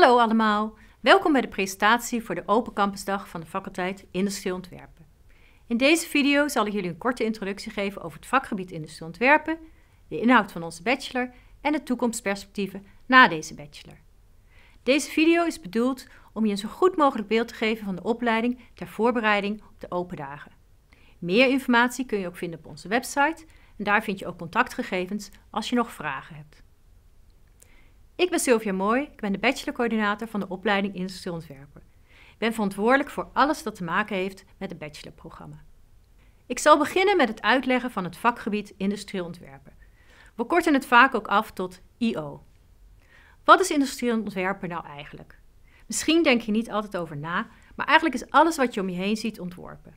Hallo allemaal, welkom bij de presentatie voor de Open Campusdag van de faculteit Industrieel Ontwerpen. In deze video zal ik jullie een korte introductie geven over het vakgebied Industrieel Ontwerpen, de inhoud van onze bachelor en de toekomstperspectieven na deze bachelor. Deze video is bedoeld om je een zo goed mogelijk beeld te geven van de opleiding ter voorbereiding op de open dagen. Meer informatie kun je ook vinden op onze website en daar vind je ook contactgegevens als je nog vragen hebt. Ik ben Sylvia Mooi, ik ben de bachelorcoördinator van de opleiding Ontwerpen. Ik ben verantwoordelijk voor alles dat te maken heeft met het bachelorprogramma. Ik zal beginnen met het uitleggen van het vakgebied Industrieel Ontwerpen. We korten het vaak ook af tot IO. Wat is Industrieel Ontwerpen nou eigenlijk? Misschien denk je niet altijd over na, maar eigenlijk is alles wat je om je heen ziet ontworpen.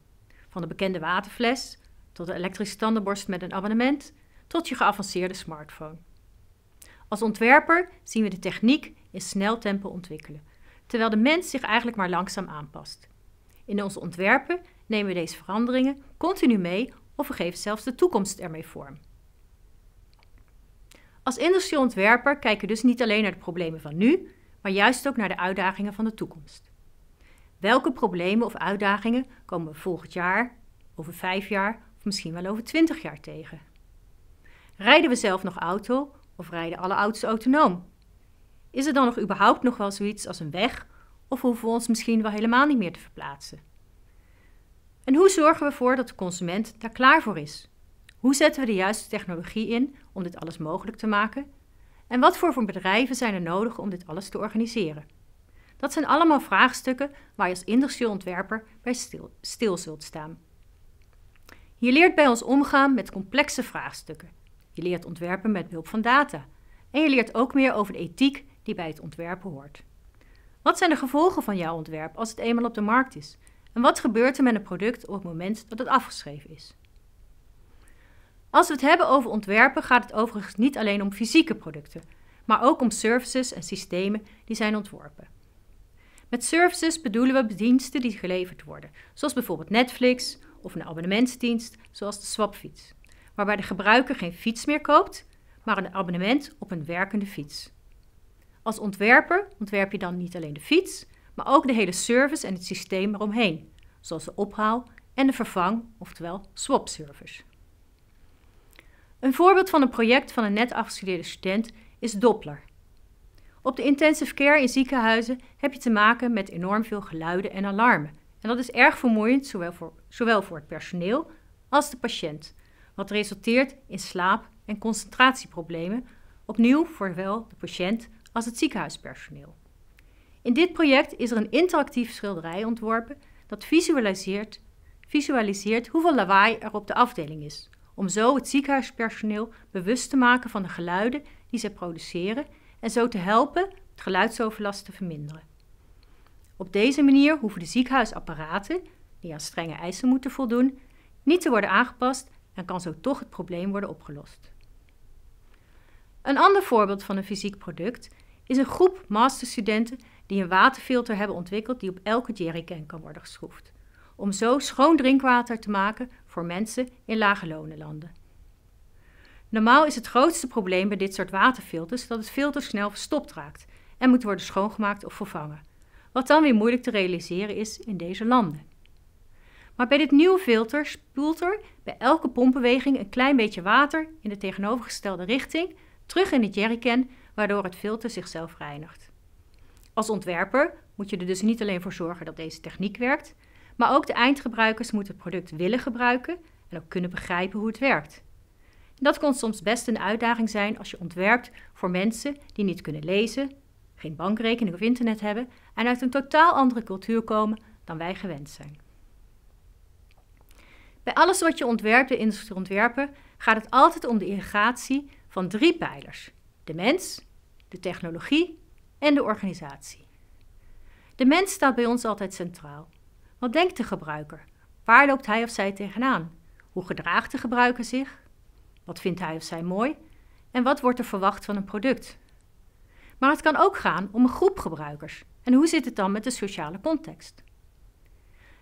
Van de bekende waterfles tot de elektrische tandenborst met een abonnement tot je geavanceerde smartphone. Als ontwerper zien we de techniek in snel tempo ontwikkelen, terwijl de mens zich eigenlijk maar langzaam aanpast. In onze ontwerpen nemen we deze veranderingen continu mee of we geven zelfs de toekomst ermee vorm. Als ontwerper kijken we dus niet alleen naar de problemen van nu, maar juist ook naar de uitdagingen van de toekomst. Welke problemen of uitdagingen komen we volgend jaar, over vijf jaar of misschien wel over twintig jaar tegen? Rijden we zelf nog auto of rijden alle auto's autonoom? Is er dan nog überhaupt nog wel zoiets als een weg of hoeven we ons misschien wel helemaal niet meer te verplaatsen? En hoe zorgen we ervoor dat de consument daar klaar voor is? Hoe zetten we de juiste technologie in om dit alles mogelijk te maken? En wat voor, voor bedrijven zijn er nodig om dit alles te organiseren? Dat zijn allemaal vraagstukken waar je als industrieel ontwerper bij stil, stil zult staan. Je leert bij ons omgaan met complexe vraagstukken je leert ontwerpen met behulp van data. En je leert ook meer over de ethiek die bij het ontwerpen hoort. Wat zijn de gevolgen van jouw ontwerp als het eenmaal op de markt is? En wat gebeurt er met een product op het moment dat het afgeschreven is? Als we het hebben over ontwerpen gaat het overigens niet alleen om fysieke producten, maar ook om services en systemen die zijn ontworpen. Met services bedoelen we diensten die geleverd worden, zoals bijvoorbeeld Netflix of een abonnementsdienst zoals de Swapfiets waarbij de gebruiker geen fiets meer koopt, maar een abonnement op een werkende fiets. Als ontwerper ontwerp je dan niet alleen de fiets, maar ook de hele service en het systeem eromheen, zoals de ophaal en de vervang, oftewel swap service. Een voorbeeld van een project van een net afgestudeerde student is Doppler. Op de intensive care in ziekenhuizen heb je te maken met enorm veel geluiden en alarmen. En dat is erg vermoeiend, zowel voor, zowel voor het personeel als de patiënt wat resulteert in slaap- en concentratieproblemen, opnieuw voor zowel de patiënt als het ziekenhuispersoneel. In dit project is er een interactief schilderij ontworpen dat visualiseert, visualiseert hoeveel lawaai er op de afdeling is, om zo het ziekenhuispersoneel bewust te maken van de geluiden die zij produceren en zo te helpen het geluidsoverlast te verminderen. Op deze manier hoeven de ziekenhuisapparaten, die aan strenge eisen moeten voldoen, niet te worden aangepast en kan zo toch het probleem worden opgelost. Een ander voorbeeld van een fysiek product is een groep masterstudenten die een waterfilter hebben ontwikkeld die op elke jerrycan kan worden geschroefd. Om zo schoon drinkwater te maken voor mensen in lage lonenlanden. Normaal is het grootste probleem bij dit soort waterfilters dat het filter snel verstopt raakt en moet worden schoongemaakt of vervangen. Wat dan weer moeilijk te realiseren is in deze landen. Maar bij dit nieuwe filter spoelt er bij elke pompbeweging een klein beetje water in de tegenovergestelde richting terug in het jerrycan, waardoor het filter zichzelf reinigt. Als ontwerper moet je er dus niet alleen voor zorgen dat deze techniek werkt, maar ook de eindgebruikers moeten het product willen gebruiken en ook kunnen begrijpen hoe het werkt. dat kan soms best een uitdaging zijn als je ontwerpt voor mensen die niet kunnen lezen, geen bankrekening of internet hebben en uit een totaal andere cultuur komen dan wij gewend zijn. Bij alles wat je ontwerpt, en industrie ontwerpen, gaat het altijd om de irrigatie van drie pijlers: de mens, de technologie en de organisatie. De mens staat bij ons altijd centraal. Wat denkt de gebruiker? Waar loopt hij of zij tegenaan? Hoe gedraagt de gebruiker zich? Wat vindt hij of zij mooi? En wat wordt er verwacht van een product? Maar het kan ook gaan om een groep gebruikers. En hoe zit het dan met de sociale context?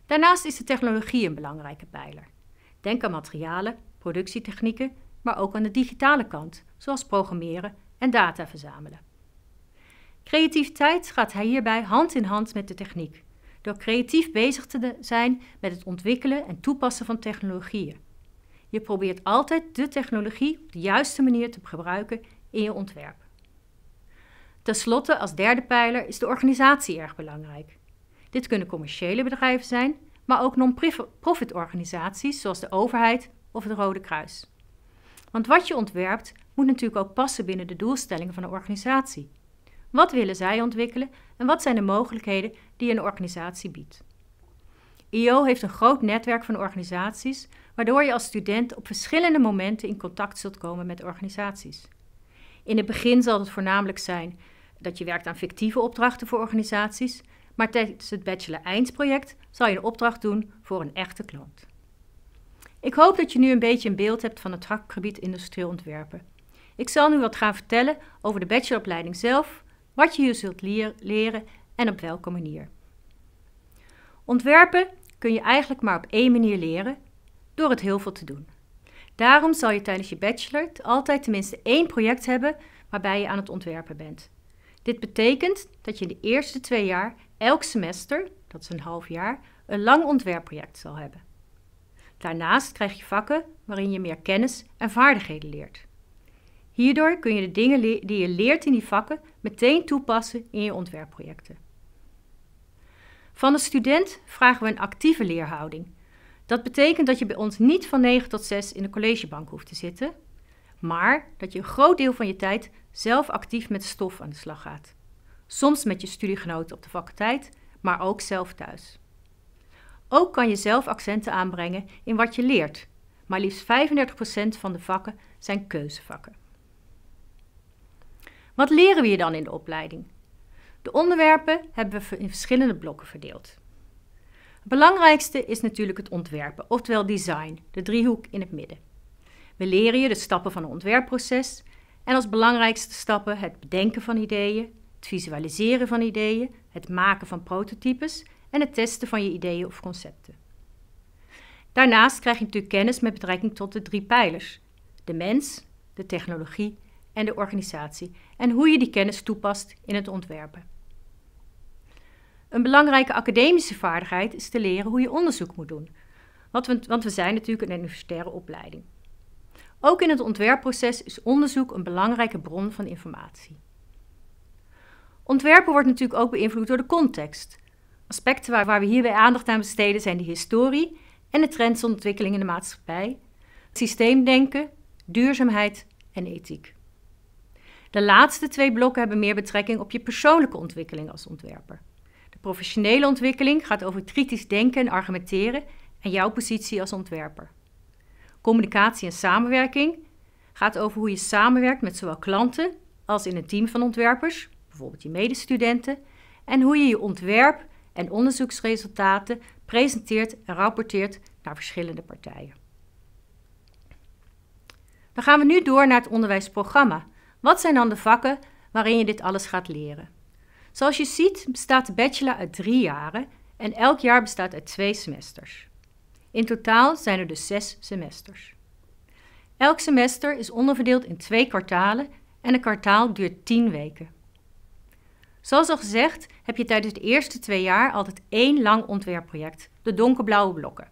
Daarnaast is de technologie een belangrijke pijler. Denk aan materialen, productietechnieken, maar ook aan de digitale kant, zoals programmeren en data verzamelen. Creativiteit gaat hierbij hand in hand met de techniek, door creatief bezig te zijn met het ontwikkelen en toepassen van technologieën. Je probeert altijd de technologie op de juiste manier te gebruiken in je ontwerp. Ten slotte, als derde pijler, is de organisatie erg belangrijk. Dit kunnen commerciële bedrijven zijn, maar ook non-profit organisaties zoals de overheid of het Rode Kruis. Want wat je ontwerpt moet natuurlijk ook passen binnen de doelstellingen van een organisatie. Wat willen zij ontwikkelen en wat zijn de mogelijkheden die een organisatie biedt? IO heeft een groot netwerk van organisaties, waardoor je als student op verschillende momenten in contact zult komen met organisaties. In het begin zal het voornamelijk zijn dat je werkt aan fictieve opdrachten voor organisaties, maar tijdens het bachelor eindproject zal je een opdracht doen voor een echte klant. Ik hoop dat je nu een beetje een beeld hebt van het vakgebied industrieel ontwerpen. Ik zal nu wat gaan vertellen over de bacheloropleiding zelf, wat je hier zult leren en op welke manier. Ontwerpen kun je eigenlijk maar op één manier leren, door het heel veel te doen. Daarom zal je tijdens je bachelor altijd tenminste één project hebben waarbij je aan het ontwerpen bent. Dit betekent dat je in de eerste twee jaar elk semester, dat is een half jaar, een lang ontwerpproject zal hebben. Daarnaast krijg je vakken waarin je meer kennis en vaardigheden leert. Hierdoor kun je de dingen die je leert in die vakken meteen toepassen in je ontwerpprojecten. Van de student vragen we een actieve leerhouding. Dat betekent dat je bij ons niet van 9 tot 6 in de collegebank hoeft te zitten, maar dat je een groot deel van je tijd zelf actief met stof aan de slag gaat. Soms met je studiegenoten op de faculteit, maar ook zelf thuis. Ook kan je zelf accenten aanbrengen in wat je leert, maar liefst 35% van de vakken zijn keuzevakken. Wat leren we je dan in de opleiding? De onderwerpen hebben we in verschillende blokken verdeeld. Het belangrijkste is natuurlijk het ontwerpen, oftewel design, de driehoek in het midden. We leren je de stappen van een ontwerpproces en als belangrijkste stappen het bedenken van ideeën, het visualiseren van ideeën, het maken van prototypes en het testen van je ideeën of concepten. Daarnaast krijg je natuurlijk kennis met betrekking tot de drie pijlers: de mens, de technologie en de organisatie, en hoe je die kennis toepast in het ontwerpen. Een belangrijke academische vaardigheid is te leren hoe je onderzoek moet doen, want we, want we zijn natuurlijk een universitaire opleiding. Ook in het ontwerpproces is onderzoek een belangrijke bron van informatie. Ontwerpen wordt natuurlijk ook beïnvloed door de context. Aspecten waar, we hierbij aandacht aan besteden zijn de historie en de trends en ontwikkelingen in de maatschappij, systeemdenken, duurzaamheid en ethiek. De laatste twee blokken hebben meer betrekking op je persoonlijke ontwikkeling als ontwerper. De professionele ontwikkeling gaat over kritisch denken en argumenteren en jouw positie als ontwerper. Communicatie en samenwerking gaat over hoe je samenwerkt met zowel klanten als in een team van ontwerpers, bijvoorbeeld je medestudenten, en hoe je je ontwerp en onderzoeksresultaten presenteert en rapporteert naar verschillende partijen. Dan gaan we nu door naar het onderwijsprogramma. Wat zijn dan de vakken waarin je dit alles gaat leren? Zoals je ziet bestaat de bachelor uit drie jaren en elk jaar bestaat uit twee semesters. In totaal zijn er dus zes semesters. Elk semester is onderverdeeld in twee kwartalen en een kwartaal duurt 10 weken. Zoals al gezegd heb je tijdens de eerste twee jaar altijd één lang ontwerpproject, de donkerblauwe blokken.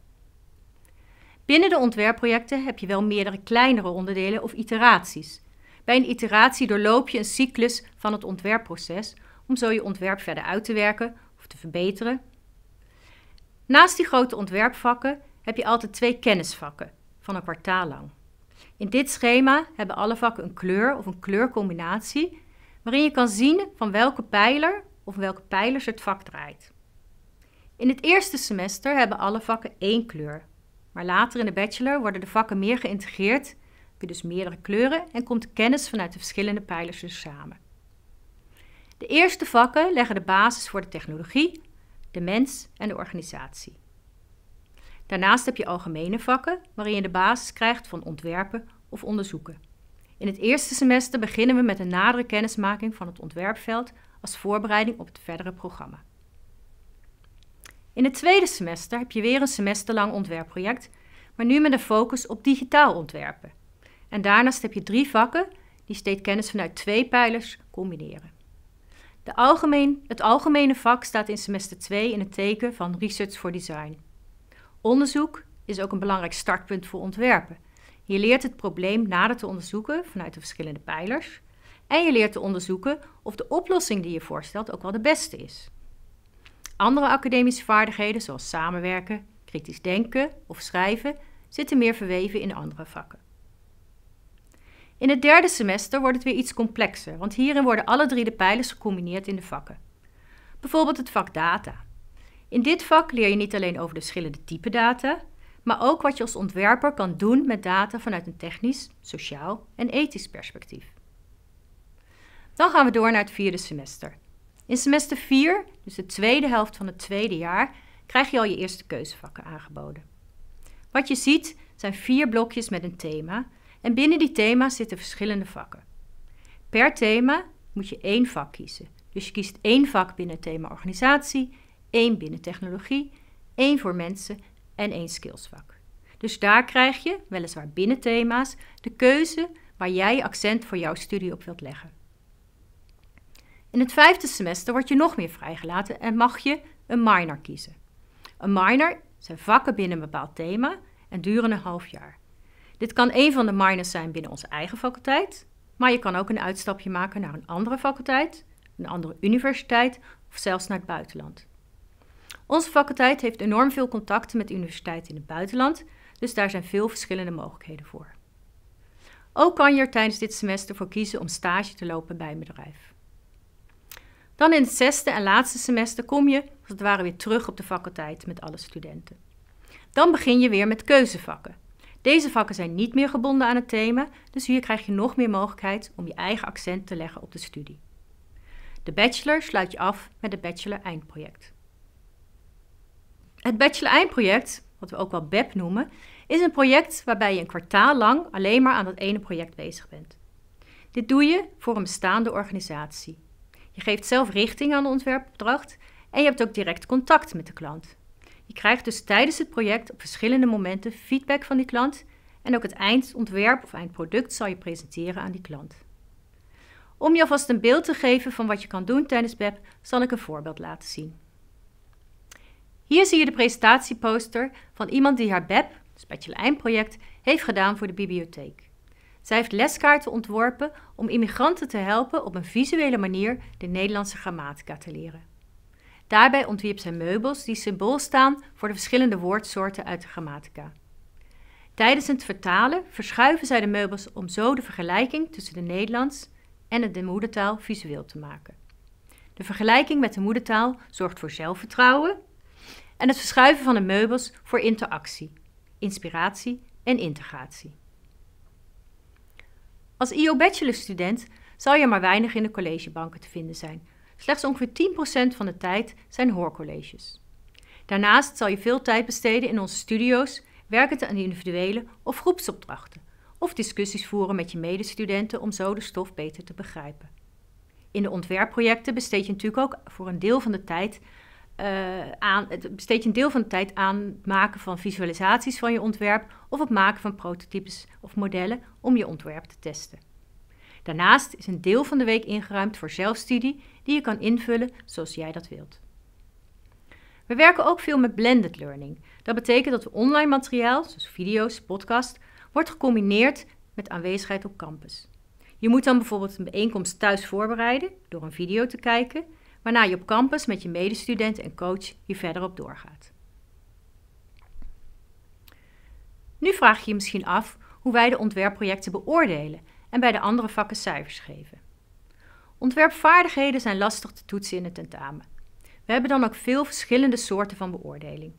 Binnen de ontwerpprojecten heb je wel meerdere kleinere onderdelen of iteraties. Bij een iteratie doorloop je een cyclus van het ontwerpproces om zo je ontwerp verder uit te werken of te verbeteren. Naast die grote ontwerpvakken heb je altijd twee kennisvakken van een kwartaal lang. In dit schema hebben alle vakken een kleur of een kleurcombinatie waarin je kan zien van welke pijler of welke pijlers het vak draait. In het eerste semester hebben alle vakken één kleur, maar later in de bachelor worden de vakken meer geïntegreerd, heb je dus meerdere kleuren en komt de kennis vanuit de verschillende pijlers dus samen. De eerste vakken leggen de basis voor de technologie, de mens en de organisatie. Daarnaast heb je algemene vakken waarin je de basis krijgt van ontwerpen of onderzoeken. In het eerste semester beginnen we met een nadere kennismaking van het ontwerpveld als voorbereiding op het verdere programma. In het tweede semester heb je weer een semesterlang ontwerpproject, maar nu met een focus op digitaal ontwerpen. En daarnaast heb je drie vakken die steeds kennis vanuit twee pijlers combineren. De algemeen, het algemene vak staat in semester 2 in het teken van Research for Design. Onderzoek is ook een belangrijk startpunt voor ontwerpen. Je leert het probleem nader te onderzoeken vanuit de verschillende pijlers. En je leert te onderzoeken of de oplossing die je voorstelt ook wel de beste is. Andere academische vaardigheden, zoals samenwerken, kritisch denken of schrijven, zitten meer verweven in andere vakken. In het derde semester wordt het weer iets complexer, want hierin worden alle drie de pijlers gecombineerd in de vakken. Bijvoorbeeld het vak data. In dit vak leer je niet alleen over de verschillende type data, maar ook wat je als ontwerper kan doen met data vanuit een technisch, sociaal en ethisch perspectief. Dan gaan we door naar het vierde semester. In semester 4, dus de tweede helft van het tweede jaar, krijg je al je eerste keuzevakken aangeboden. Wat je ziet zijn vier blokjes met een thema en binnen die thema's zitten verschillende vakken. Per thema moet je één vak kiezen. Dus je kiest één vak binnen het thema organisatie één binnen technologie, één voor mensen en één skillsvak. Dus daar krijg je, weliswaar binnen thema's, de keuze waar jij accent voor jouw studie op wilt leggen. In het vijfde semester word je nog meer vrijgelaten en mag je een minor kiezen. Een minor zijn vakken binnen een bepaald thema en duren een half jaar. Dit kan een van de minors zijn binnen onze eigen faculteit, maar je kan ook een uitstapje maken naar een andere faculteit, een andere universiteit of zelfs naar het buitenland. Onze faculteit heeft enorm veel contacten met universiteiten in het buitenland, dus daar zijn veel verschillende mogelijkheden voor. Ook kan je er tijdens dit semester voor kiezen om stage te lopen bij een bedrijf. Dan in het zesde en laatste semester kom je, als het ware, weer terug op de faculteit met alle studenten. Dan begin je weer met keuzevakken. Deze vakken zijn niet meer gebonden aan het thema, dus hier krijg je nog meer mogelijkheid om je eigen accent te leggen op de studie. De bachelor sluit je af met het bachelor eindproject. Het Bachelor-eindproject, wat we ook wel BEP noemen, is een project waarbij je een kwartaal lang alleen maar aan dat ene project bezig bent. Dit doe je voor een bestaande organisatie. Je geeft zelf richting aan de ontwerpopdracht en je hebt ook direct contact met de klant. Je krijgt dus tijdens het project op verschillende momenten feedback van die klant en ook het eindontwerp of eindproduct zal je presenteren aan die klant. Om je alvast een beeld te geven van wat je kan doen tijdens BEP, zal ik een voorbeeld laten zien. Hier zie je de presentatieposter van iemand die haar BEP, eindproject, heeft gedaan voor de bibliotheek. Zij heeft leskaarten ontworpen om immigranten te helpen op een visuele manier de Nederlandse grammatica te leren. Daarbij ontwierp zij meubels die symbool staan voor de verschillende woordsoorten uit de grammatica. Tijdens het vertalen verschuiven zij de meubels om zo de vergelijking tussen de Nederlands en de moedertaal visueel te maken. De vergelijking met de moedertaal zorgt voor zelfvertrouwen en het verschuiven van de meubels voor interactie, inspiratie en integratie. Als IO student zal je maar weinig in de collegebanken te vinden zijn. Slechts ongeveer 10% van de tijd zijn hoorcolleges. Daarnaast zal je veel tijd besteden in onze studio's, werkend aan individuele of groepsopdrachten, of discussies voeren met je medestudenten om zo de stof beter te begrijpen. In de ontwerpprojecten besteed je natuurlijk ook voor een deel van de tijd eh, aan, besteed je een deel van de tijd aan het maken van visualisaties van je ontwerp of het maken van prototypes of modellen om je ontwerp te testen. Daarnaast is een deel van de week ingeruimd voor zelfstudie die je kan invullen zoals jij dat wilt. We werken ook veel met blended learning. Dat betekent dat online materiaal, zoals video's, podcast, wordt gecombineerd met aanwezigheid op campus. Je moet dan bijvoorbeeld een bijeenkomst thuis voorbereiden door een video te kijken waarna je op campus met je medestudent en coach hier verder op doorgaat. Nu vraag je je misschien af hoe wij de ontwerpprojecten beoordelen en bij de andere vakken cijfers geven. Ontwerpvaardigheden zijn lastig te toetsen in het tentamen. We hebben dan ook veel verschillende soorten van beoordeling.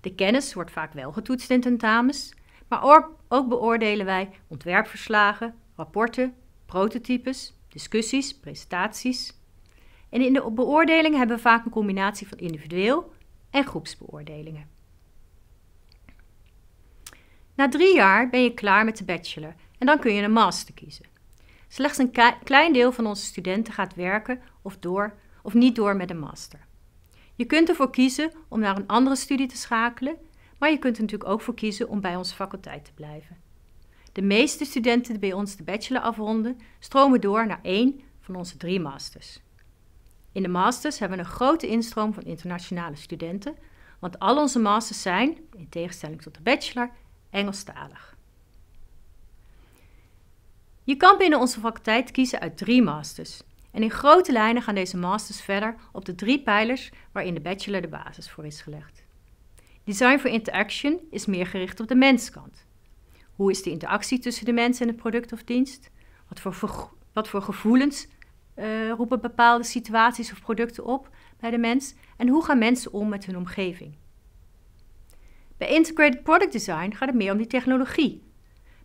De kennis wordt vaak wel getoetst in tentamens, maar ook beoordelen wij ontwerpverslagen, rapporten, prototypes, discussies, presentaties, en in de beoordeling hebben we vaak een combinatie van individueel en groepsbeoordelingen. Na drie jaar ben je klaar met de bachelor en dan kun je een master kiezen. Slechts een klein deel van onze studenten gaat werken of, door, of niet door met een master. Je kunt ervoor kiezen om naar een andere studie te schakelen, maar je kunt er natuurlijk ook voor kiezen om bij onze faculteit te blijven. De meeste studenten die bij ons de bachelor afronden, stromen door naar één van onze drie masters. In de masters hebben we een grote instroom van internationale studenten, want al onze masters zijn, in tegenstelling tot de bachelor, Engelstalig. Je kan binnen onze faculteit kiezen uit drie masters. En in grote lijnen gaan deze masters verder op de drie pijlers waarin de bachelor de basis voor is gelegd. Design for Interaction is meer gericht op de menskant. Hoe is de interactie tussen de mens en het product of dienst? Wat voor, wat voor gevoelens eh, roepen bepaalde situaties of producten op bij de mens en hoe gaan mensen om met hun omgeving. Bij Integrated Product Design gaat het meer om die technologie.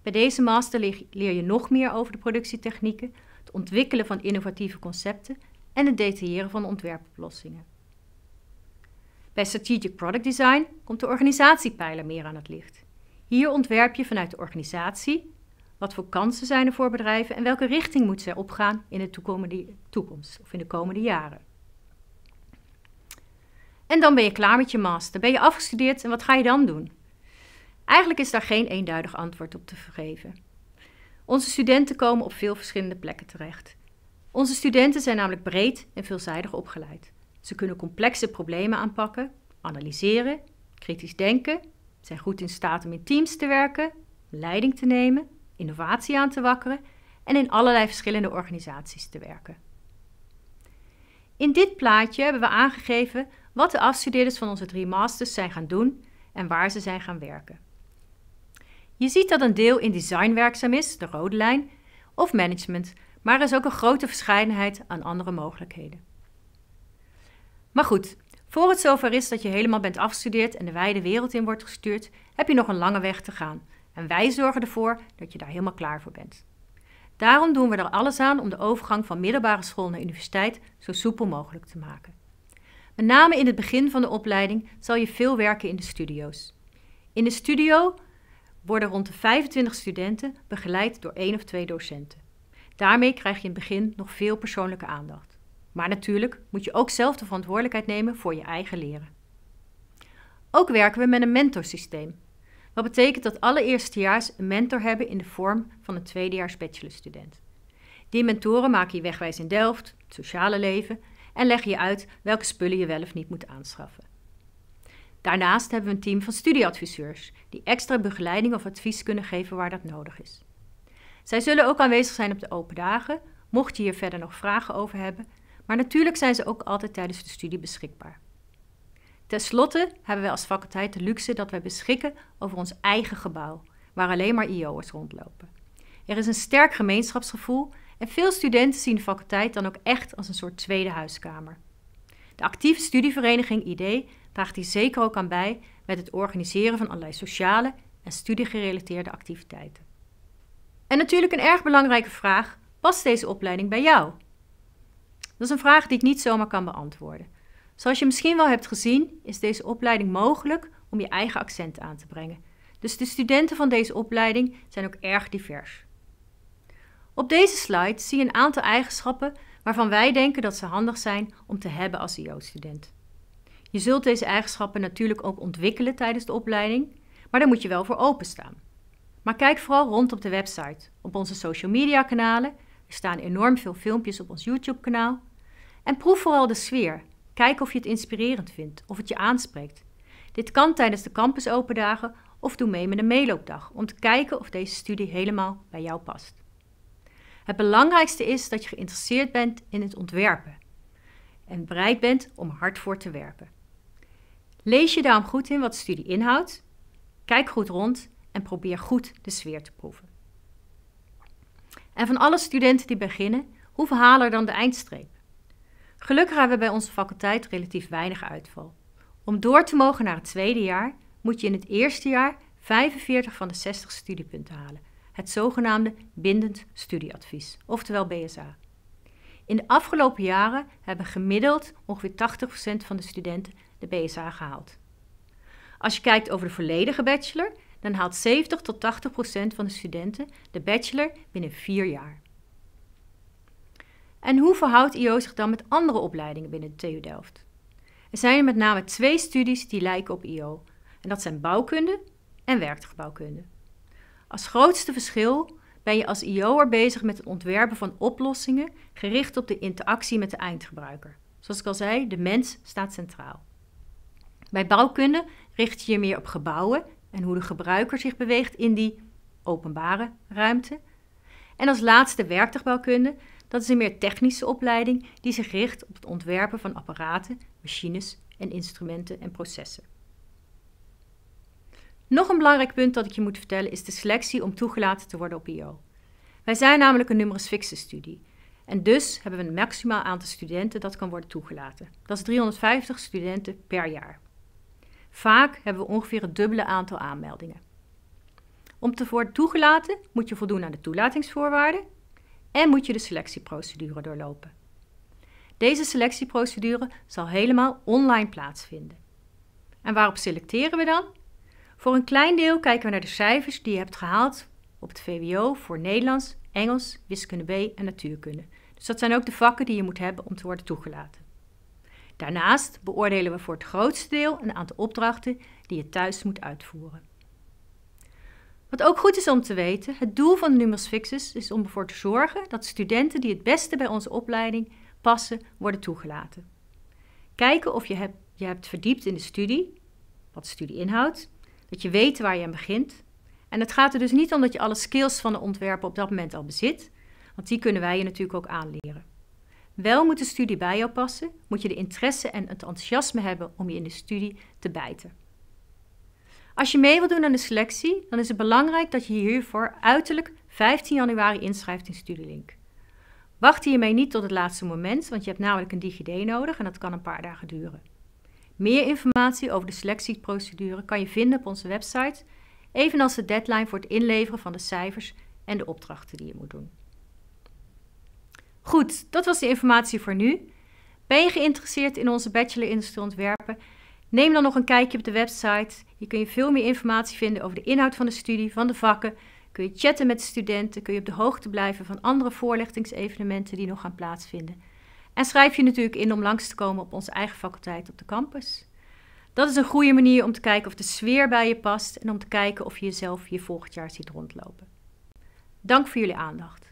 Bij deze master leer je nog meer over de productietechnieken, het ontwikkelen van innovatieve concepten en het detailleren van ontwerpoplossingen. Bij Strategic Product Design komt de organisatiepijler meer aan het licht. Hier ontwerp je vanuit de organisatie wat voor kansen zijn er voor bedrijven en welke richting moeten zij opgaan in de toekomende toekomst of in de komende jaren? En dan ben je klaar met je master. Ben je afgestudeerd en wat ga je dan doen? Eigenlijk is daar geen eenduidig antwoord op te geven. Onze studenten komen op veel verschillende plekken terecht. Onze studenten zijn namelijk breed en veelzijdig opgeleid. Ze kunnen complexe problemen aanpakken, analyseren, kritisch denken, zijn goed in staat om in teams te werken, leiding te nemen innovatie aan te wakkeren en in allerlei verschillende organisaties te werken. In dit plaatje hebben we aangegeven wat de afstudeerders van onze drie masters zijn gaan doen en waar ze zijn gaan werken. Je ziet dat een deel in design werkzaam is, de rode lijn, of management, maar er is ook een grote verscheidenheid aan andere mogelijkheden. Maar goed, voor het zover is dat je helemaal bent afgestudeerd en de wijde wereld in wordt gestuurd, heb je nog een lange weg te gaan en wij zorgen ervoor dat je daar helemaal klaar voor bent. Daarom doen we er alles aan om de overgang van middelbare school naar universiteit zo soepel mogelijk te maken. Met name in het begin van de opleiding zal je veel werken in de studio's. In de studio worden rond de 25 studenten begeleid door één of twee docenten. Daarmee krijg je in het begin nog veel persoonlijke aandacht. Maar natuurlijk moet je ook zelf de verantwoordelijkheid nemen voor je eigen leren. Ook werken we met een mentorsysteem. Wat betekent dat alle eerstejaars een mentor hebben in de vorm van een tweedejaars bachelorstudent. Die mentoren maken je wegwijs in Delft, het sociale leven en leggen je uit welke spullen je wel of niet moet aanschaffen. Daarnaast hebben we een team van studieadviseurs die extra begeleiding of advies kunnen geven waar dat nodig is. Zij zullen ook aanwezig zijn op de open dagen, mocht je hier verder nog vragen over hebben, maar natuurlijk zijn ze ook altijd tijdens de studie beschikbaar. Ten slotte hebben wij als faculteit de luxe dat wij beschikken over ons eigen gebouw, waar alleen maar IO'ers rondlopen. Er is een sterk gemeenschapsgevoel en veel studenten zien de faculteit dan ook echt als een soort tweede huiskamer. De actieve studievereniging ID draagt hier zeker ook aan bij met het organiseren van allerlei sociale en studiegerelateerde activiteiten. En natuurlijk een erg belangrijke vraag: past deze opleiding bij jou? Dat is een vraag die ik niet zomaar kan beantwoorden. Zoals je misschien wel hebt gezien, is deze opleiding mogelijk om je eigen accent aan te brengen. Dus de studenten van deze opleiding zijn ook erg divers. Op deze slide zie je een aantal eigenschappen waarvan wij denken dat ze handig zijn om te hebben als IO-student. Je zult deze eigenschappen natuurlijk ook ontwikkelen tijdens de opleiding, maar daar moet je wel voor openstaan. Maar kijk vooral rond op de website, op onze social media kanalen, er staan enorm veel filmpjes op ons YouTube kanaal. En proef vooral de sfeer Kijk of je het inspirerend vindt, of het je aanspreekt. Dit kan tijdens de campus dagen of doe mee met een meeloopdag om te kijken of deze studie helemaal bij jou past. Het belangrijkste is dat je geïnteresseerd bent in het ontwerpen en bereid bent om hard voor te werpen. Lees je daarom goed in wat de studie inhoudt, kijk goed rond en probeer goed de sfeer te proeven. En van alle studenten die beginnen, hoe er dan de eindstreep? Gelukkig hebben we bij onze faculteit relatief weinig uitval. Om door te mogen naar het tweede jaar moet je in het eerste jaar 45 van de 60 studiepunten halen. Het zogenaamde bindend studieadvies, oftewel BSA. In de afgelopen jaren hebben gemiddeld ongeveer 80% van de studenten de BSA gehaald. Als je kijkt over de volledige bachelor, dan haalt 70 tot 80% van de studenten de bachelor binnen vier jaar. En hoe verhoudt IO zich dan met andere opleidingen binnen de TU Delft? Er zijn met name twee studies die lijken op IO. En dat zijn bouwkunde en werktuigbouwkunde. Als grootste verschil ben je als IO'er bezig met het ontwerpen van oplossingen gericht op de interactie met de eindgebruiker. Zoals ik al zei, de mens staat centraal. Bij bouwkunde richt je je meer op gebouwen en hoe de gebruiker zich beweegt in die openbare ruimte. En als laatste werktuigbouwkunde dat is een meer technische opleiding die zich richt op het ontwerpen van apparaten, machines en instrumenten en processen. Nog een belangrijk punt dat ik je moet vertellen is de selectie om toegelaten te worden op IO. Wij zijn namelijk een numerus fixe studie en dus hebben we een maximaal aantal studenten dat kan worden toegelaten. Dat is 350 studenten per jaar. Vaak hebben we ongeveer het dubbele aantal aanmeldingen. Om te worden toegelaten moet je voldoen aan de toelatingsvoorwaarden en moet je de selectieprocedure doorlopen. Deze selectieprocedure zal helemaal online plaatsvinden. En waarop selecteren we dan? Voor een klein deel kijken we naar de cijfers die je hebt gehaald op het VWO voor Nederlands, Engels, Wiskunde B en Natuurkunde. Dus dat zijn ook de vakken die je moet hebben om te worden toegelaten. Daarnaast beoordelen we voor het grootste deel een aantal opdrachten die je thuis moet uitvoeren. Wat ook goed is om te weten, het doel van de numerus fixus is om ervoor te zorgen dat studenten die het beste bij onze opleiding passen, worden toegelaten. Kijken of je hebt, je hebt verdiept in de studie, wat de studie inhoudt, dat je weet waar je aan begint. En het gaat er dus niet om dat je alle skills van de ontwerpen op dat moment al bezit, want die kunnen wij je natuurlijk ook aanleren. Wel moet de studie bij jou passen, moet je de interesse en het enthousiasme hebben om je in de studie te bijten. Als je mee wilt doen aan de selectie, dan is het belangrijk dat je hiervoor uiterlijk 15 januari inschrijft in Studielink. Wacht hiermee niet tot het laatste moment, want je hebt namelijk een DigiD nodig en dat kan een paar dagen duren. Meer informatie over de selectieprocedure kan je vinden op onze website, evenals de deadline voor het inleveren van de cijfers en de opdrachten die je moet doen. Goed, dat was de informatie voor nu. Ben je geïnteresseerd in onze Bachelor Industrie Ontwerpen? Neem dan nog een kijkje op de website. Hier kun je veel meer informatie vinden over de inhoud van de studie, van de vakken. Kun je chatten met studenten, kun je op de hoogte blijven van andere voorlichtingsevenementen die nog gaan plaatsvinden. En schrijf je natuurlijk in om langs te komen op onze eigen faculteit op de campus. Dat is een goede manier om te kijken of de sfeer bij je past en om te kijken of je jezelf je volgend jaar ziet rondlopen. Dank voor jullie aandacht.